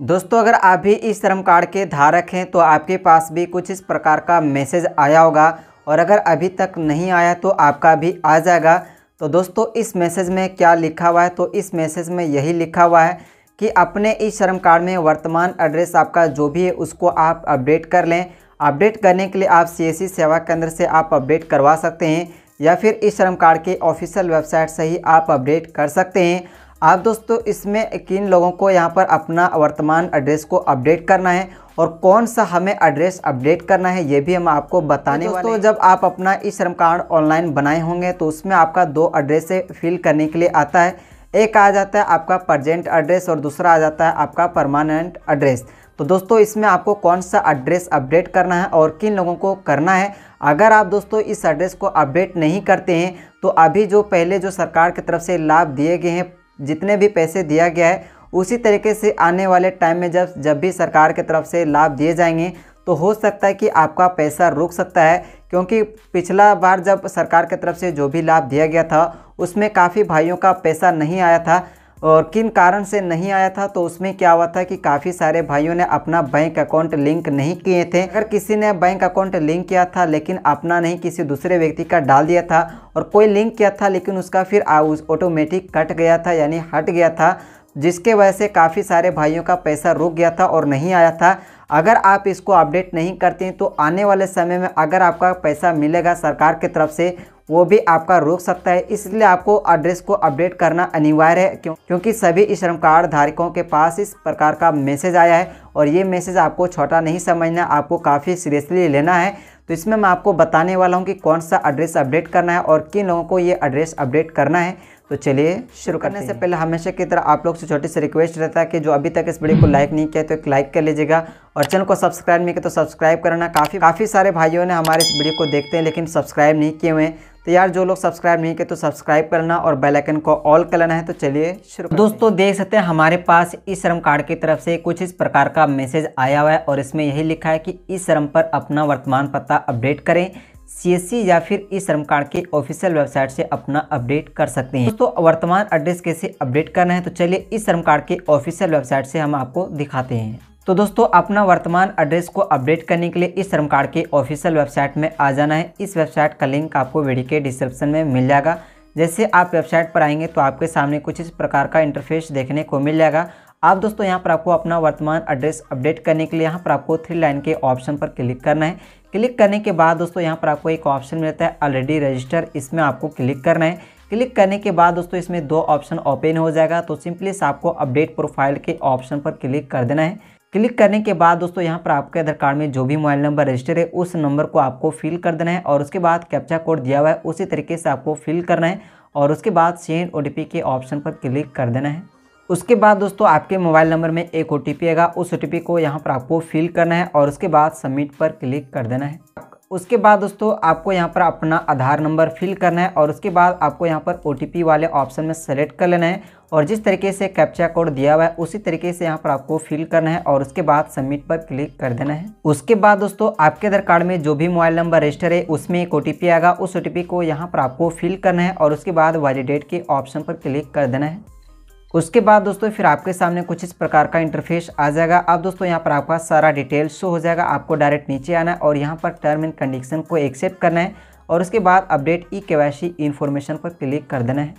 दोस्तों अगर आप भी इस श्रम कार्ड के धारक हैं तो आपके पास भी कुछ इस प्रकार का मैसेज आया होगा और अगर अभी तक नहीं आया तो आपका भी आ जाएगा तो दोस्तों इस मैसेज में क्या लिखा हुआ है तो इस मैसेज में यही लिखा हुआ है कि अपने इस श्रम कार्ड में वर्तमान एड्रेस आपका जो भी है उसको आप अपडेट कर लें अपडेट करने के लिए आप सी सेवा केंद्र से आप अपडेट करवा सकते हैं या फिर इस श्रम कार्ड के ऑफिशियल वेबसाइट से ही आप अपडेट कर सकते हैं आप दोस्तों इसमें किन लोगों को यहाँ पर अपना वर्तमान एड्रेस को अपडेट करना है और कौन सा हमें एड्रेस अपडेट करना है ये भी हम आपको बताने तो दोस्तों जब आप अपना ई श्रम कार्ड ऑनलाइन बनाए होंगे तो उसमें आपका दो एड्रेस फिल करने के लिए आता है एक आ जाता है आपका प्रजेंट एड्रेस और दूसरा आ जाता है आपका परमानेंट एड्रेस तो दोस्तों इसमें आपको कौन सा एड्रेस अपडेट करना है और किन लोगों को करना है अगर आप दोस्तों इस एड्रेस को अपडेट नहीं करते हैं तो अभी जो पहले जो सरकार की तरफ से लाभ दिए गए हैं जितने भी पैसे दिया गया है उसी तरीके से आने वाले टाइम में जब जब भी सरकार की तरफ से लाभ दिए जाएंगे तो हो सकता है कि आपका पैसा रुक सकता है क्योंकि पिछला बार जब सरकार की तरफ से जो भी लाभ दिया गया था उसमें काफ़ी भाइयों का पैसा नहीं आया था और किन कारण से नहीं आया था तो उसमें क्या हुआ था कि काफ़ी सारे भाइयों ने अपना बैंक अकाउंट लिंक नहीं किए थे अगर किसी ने बैंक अकाउंट लिंक किया था लेकिन अपना नहीं किसी दूसरे व्यक्ति का डाल दिया था और कोई लिंक किया था लेकिन उसका फिर ऑटोमेटिक कट गया था यानी हट गया था जिसके वजह से काफ़ी सारे भाइयों का पैसा रुक गया था और नहीं आया था अगर आप इसको अपडेट नहीं करते हैं तो आने वाले समय में अगर आपका पैसा मिलेगा सरकार की तरफ से वो भी आपका रोक सकता है इसलिए आपको एड्रेस को अपडेट करना अनिवार्य है क्यों क्योंकि सभी श्रम कार्ड धारकों के पास इस प्रकार का मैसेज आया है और ये मैसेज आपको छोटा नहीं समझना आपको काफ़ी सीरियसली लेना है तो इसमें मैं आपको बताने वाला हूँ कि कौन सा एड्रेस अपडेट करना है और किन लोगों को ये एड्रेस अपडेट करना है तो चलिए शुरू करने से पहले हमेशा की तरह आप लोग से छोटी सी रिक्वेस्ट रहता है कि जो अभी तक इस वीडियो को लाइक हम्म। नहीं किया तो एक लाइक कर लीजिएगा और चैनल को सब्सक्राइब नहीं किया तो सब्सक्राइब करना काफ़ी काफ़ी सारे भाइयों ने हमारे इस वीडियो को देखते हैं लेकिन सब्सक्राइब नहीं किए हुए हैं तो यार जो लोग सब्सक्राइब नहीं किए तो सब्सक्राइब करना और बेल आइकन को ऑल करना है तो चलिए शुरू दोस्तों देख सकते हैं हमारे पास इस श्रम कार्ड की तरफ से कुछ इस प्रकार का मैसेज आया हुआ है और इसमें यही लिखा है कि इस श्रम पर अपना वर्तमान पता अपडेट करें सीएससी या फिर इस श्रम कार्ड के ऑफिशियल वेबसाइट से अपना अपडेट कर सकते हैं दोस्तों वर्तमान एड्रेस कैसे अपडेट करना है तो चलिए इस श्रम कार्ड के ऑफिशियल वेबसाइट से हम आपको दिखाते हैं तो दोस्तों अपना वर्तमान एड्रेस को अपडेट करने के लिए इस श्रम कार्ड के ऑफिशियल वेबसाइट में आ जाना है इस वेबसाइट का लिंक आपको वीडियो के डिस्क्रिप्शन में मिल जाएगा जैसे आप वेबसाइट पर आएंगे तो आपके सामने कुछ इस प्रकार का इंटरफेस देखने को मिल जाएगा आप दोस्तों यहाँ पर आपको अपना वर्तमान एड्रेस अपडेट करने के लिए यहाँ पर आपको थ्री लाइन के ऑप्शन पर क्लिक करना है क्लिक करने के बाद दोस्तों यहाँ पर आपको एक ऑप्शन मिलता है ऑलरेडी रजिस्टर इसमें आपको क्लिक करना है क्लिक करने के बाद दोस्तों इसमें दो ऑप्शन ओपन हो जाएगा तो सिंपली आपको अपडेट प्रोफाइल के ऑप्शन पर क्लिक कर देना है क्लिक करने के बाद दोस्तों यहाँ पर आपके आधार कार्ड में जो भी मोबाइल नंबर रजिस्टर है उस नंबर को आपको फिल कर देना है और उसके बाद कैप्चा कोड दिया हुआ है उसी तरीके से आपको फिल करना है और उसके बाद सेंड ओ के ऑप्शन पर क्लिक कर देना है उसके बाद दोस्तों आपके मोबाइल नंबर में एक ओ आएगा उस ओ को यहाँ पर आपको फिल करना है और उसके बाद सबमिट पर क्लिक कर देना है उसके बाद दोस्तों आपको यहाँ पर अपना आधार नंबर फिल करना है और उसके बाद आपको यहाँ पर ओ वाले ऑप्शन में सेलेक्ट कर लेना है और जिस तरीके से कैप्चा कोड दिया हुआ है उसी तरीके से यहाँ पर आपको फिल करना है और उसके बाद सबमिट पर क्लिक कर देना है उसके बाद दोस्तों आपके आधार कार्ड में जो भी मोबाइल नंबर रजिस्टर है उसमें एक ओ आएगा उस ओ को यहाँ पर आपको फिल करना है और उसके बाद वैलिडेट के ऑप्शन पर क्लिक कर देना है उसके बाद दोस्तों फिर आपके सामने कुछ इस प्रकार का इंटरफेस आ जाएगा अब दोस्तों यहाँ पर आपका सारा डिटेल शो हो जाएगा आपको डायरेक्ट नीचे आना है और यहाँ पर टर्म एंड कंडीशन को एक्सेप्ट करना है और उसके बाद अपडेट ई के वाई इन्फॉर्मेशन पर क्लिक कर देना है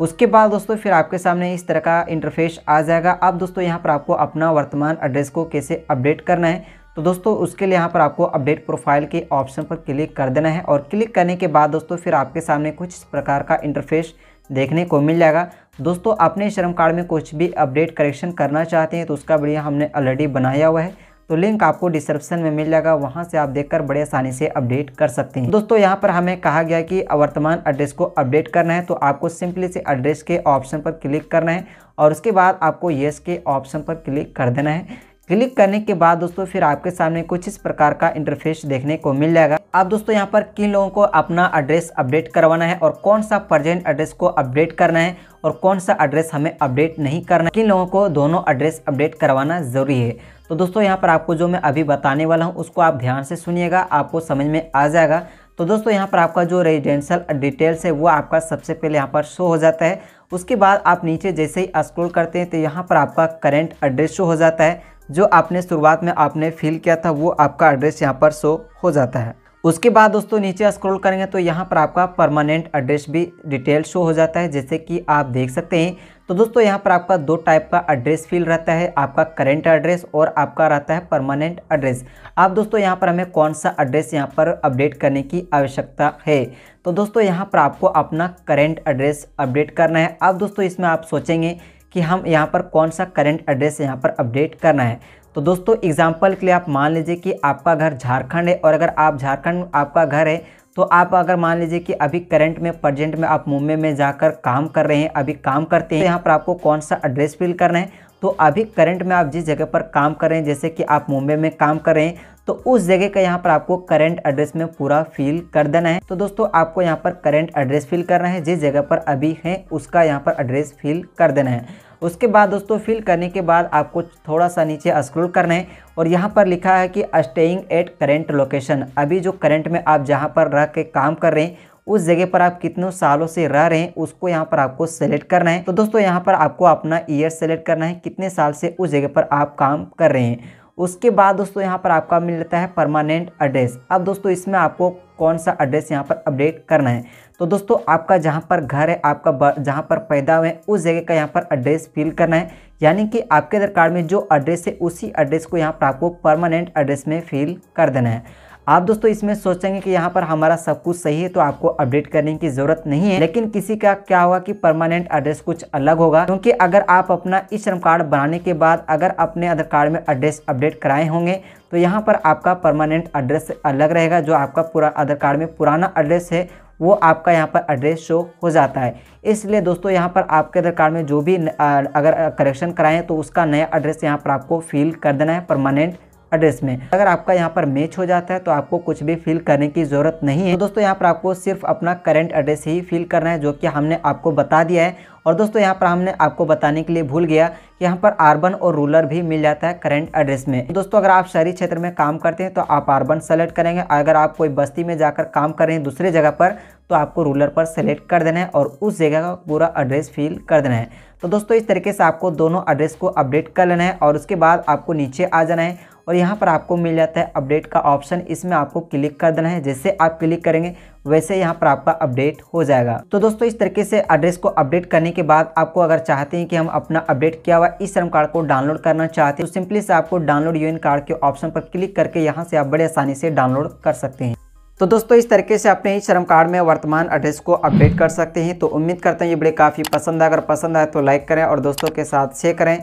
उसके बाद दोस्तों फिर आपके सामने इस तरह का इंटरफेस आ जाएगा अब दोस्तों यहाँ पर आपको अपना वर्तमान एड्रेस को कैसे अपडेट करना है तो दोस्तों उसके लिए यहाँ पर आपको अपडेट प्रोफाइल के ऑप्शन पर क्लिक कर देना है और क्लिक करने के बाद दोस्तों फिर आपके सामने कुछ इस प्रकार का इंटरफेस देखने को मिल जाएगा दोस्तों अपने श्रम कार्ड में कुछ भी अपडेट करेक्शन करना चाहते हैं तो उसका वीडियो हमने ऑलरेडी बनाया हुआ है तो लिंक आपको डिस्क्रिप्शन में मिल जाएगा वहाँ से आप देखकर बड़े आसानी से अपडेट कर सकते हैं दोस्तों यहाँ पर हमें कहा गया कि वर्तमान एड्रेस को अपडेट करना है तो आपको सिंपली से एड्रेस के ऑप्शन पर क्लिक करना है और उसके बाद आपको येस के ऑप्शन पर क्लिक कर देना है क्लिक करने के बाद दोस्तों फिर आपके सामने कुछ इस प्रकार का इंटरफेस देखने को मिल जाएगा आप दोस्तों यहाँ पर किन लोगों को अपना एड्रेस अपडेट करवाना है और कौन सा प्रजेंट एड्रेस को अपडेट करना है और कौन सा एड्रेस हमें अपडेट नहीं करना किन लोगों को दोनों एड्रेस अपडेट करवाना ज़रूरी है तो दोस्तों यहाँ पर आपको जो मैं अभी बताने वाला हूँ उसको आप ध्यान से सुनिएगा आपको समझ में आ जाएगा तो दोस्तों यहाँ पर आपका जो रेजिडेंशियल डिटेल्स है वो आपका सबसे पहले यहाँ पर शो हो जाता है उसके बाद आप नीचे जैसे ही स्क्रोल करते हैं तो यहाँ पर आपका करेंट एड्रेस शो हो जाता है जो आपने शुरुआत में आपने फिल किया था वो आपका एड्रेस यहाँ पर शो हो जाता है उसके बाद दोस्तों नीचे स्क्रॉल करेंगे तो यहाँ पर आपका परमानेंट एड्रेस भी डिटेल शो हो जाता है जैसे कि आप देख सकते हैं तो दोस्तों यहाँ पर आपका दो टाइप का एड्रेस फील रहता है आपका करेंट एड्रेस और आपका रहता है परमानेंट एड्रेस आप दोस्तों यहाँ पर हमें कौन सा एड्रेस यहाँ पर अपडेट करने की आवश्यकता है तो दोस्तों यहाँ पर आपको अपना करेंट एड्रेस अपडेट करना है अब दोस्तों इसमें आप सोचेंगे कि हम यहाँ पर कौन सा करेंट एड्रेस यहाँ पर अपडेट करना है तो दोस्तों एग्जाम्पल के लिए आप मान लीजिए कि आपका घर झारखंड है और अगर आप झारखंड आपका घर है तो आप अगर मान लीजिए कि अभी करंट में प्रजेंट में आप मुंबई में जाकर काम कर रहे हैं अभी काम करते हैं तो यहाँ पर आपको कौन सा एड्रेस फिल करना है तो अभी करंट में आप जिस जगह पर काम कर रहे हैं जैसे कि आप मुंबई में काम कर रहे हैं तो उस जगह का यहाँ पर आपको करंट एड्रेस में पूरा फिल कर देना है तो दोस्तों आपको यहाँ पर करंट एड्रेस फिल करना है जिस जगह पर अभी है उसका यहाँ पर एड्रेस फिल कर देना है उसके बाद दोस्तों फिल करने के बाद आपको थोड़ा सा नीचे स्क्रोल करना है और यहाँ पर लिखा है कि स्टेइंग एट करेंट लोकेशन अभी जो करेंट में आप जहाँ पर रह के काम कर रहे हैं उस जगह पर आप कितनों सालों से रह रहे हैं उसको यहाँ पर आपको सेलेक्ट करना है तो दोस्तों यहाँ पर आपको अपना ईयर सेलेक्ट करना है कितने साल से उस जगह पर आप काम कर रहे हैं उसके बाद दोस्तों यहाँ पर आपका मिल जाता है परमानेंट एड्रेस अब दोस्तों इसमें आपको कौन सा एड्रेस यहाँ पर अपडेट करना है तो दोस्तों आपका जहाँ पर घर है आपका जहाँ पर पैदा हुए उस जगह का यहाँ पर एड्रेस फिल करना है यानी कि आपके आधार कार्ड में जो एड्रेस है उसी एड्रेस को यहाँ पर आपको परमानेंट एड्रेस में फिल कर देना है आप दोस्तों इसमें सोचेंगे कि यहाँ पर हमारा सब कुछ सही है तो आपको अपडेट करने की जरूरत नहीं है लेकिन किसी का क्या होगा कि परमानेंट एड्रेस कुछ अलग होगा क्योंकि अगर आप अपना ई श्रम कार्ड बनाने के बाद अगर अपने आधार कार्ड में एड्रेस अपडेट कराए होंगे तो यहाँ पर आपका परमानेंट एड्रेस अलग रहेगा जो आपका पूरा आधार कार्ड में पुराना एड्रेस है वो आपका यहाँ पर एड्रेस शो हो जाता है इसलिए दोस्तों यहाँ पर आपके आधार कार्ड में जो भी अगर करेक्शन कराएं तो उसका नया एड्रेस यहाँ पर आपको फिल कर देना है परमानेंट एड्रेस में अगर आपका यहाँ पर मैच हो जाता है तो आपको कुछ भी फिल करने की ज़रूरत नहीं है तो दोस्तों यहाँ पर आपको सिर्फ अपना करेंट एड्रेस ही फिल करना है जो कि हमने आपको बता दिया है और दोस्तों यहाँ पर हमने आपको बताने के लिए भूल गया कि यहाँ पर आर्बन और रूलर भी मिल जाता है करंट एड्रेस में दोस्तों अगर आप शहरी क्षेत्र में काम करते हैं तो आप आर्बन सेलेक्ट करेंगे अगर आप कोई बस्ती में जाकर काम कर रहे हैं दूसरे जगह पर तो आपको रूलर पर सेलेक्ट कर देना है और उस जगह का पूरा एड्रेस फिल कर देना है तो दोस्तों इस तरीके से आपको दोनों एड्रेस को अपडेट कर लेना है और उसके बाद आपको नीचे आ जाना है और यहाँ पर आपको मिल जाता है अपडेट का ऑप्शन इसमें आपको क्लिक कर देना है जैसे आप क्लिक करेंगे वैसे यहाँ पर आपका अपडेट हो जाएगा तो दोस्तों इस तरीके से एड्रेस को अपडेट करने के बाद आपको अगर चाहते हैं कि हम अपना अपडेट किया हुआ इस श्रम कार्ड को डाउनलोड करना चाहते हैं तो सिंपली से आपको डाउनलोड यू कार्ड के ऑप्शन पर क्लिक करके यहाँ से आप बड़े आसानी से डाउनलोड कर सकते हैं तो दोस्तों इस तरीके से अपने ही श्रम कार्ड में वर्तमान एड्रेस को अपडेट कर सकते हैं तो उम्मीद करते हैं ये बड़े काफ़ी पसंद है अगर पसंद आए तो लाइक करें और दोस्तों के साथ शेयर करें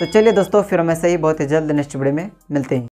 तो चलिए दोस्तों फिर हम ऐसे ही बहुत ही जल्द नेक्स्ट वीडियो में मिलते हैं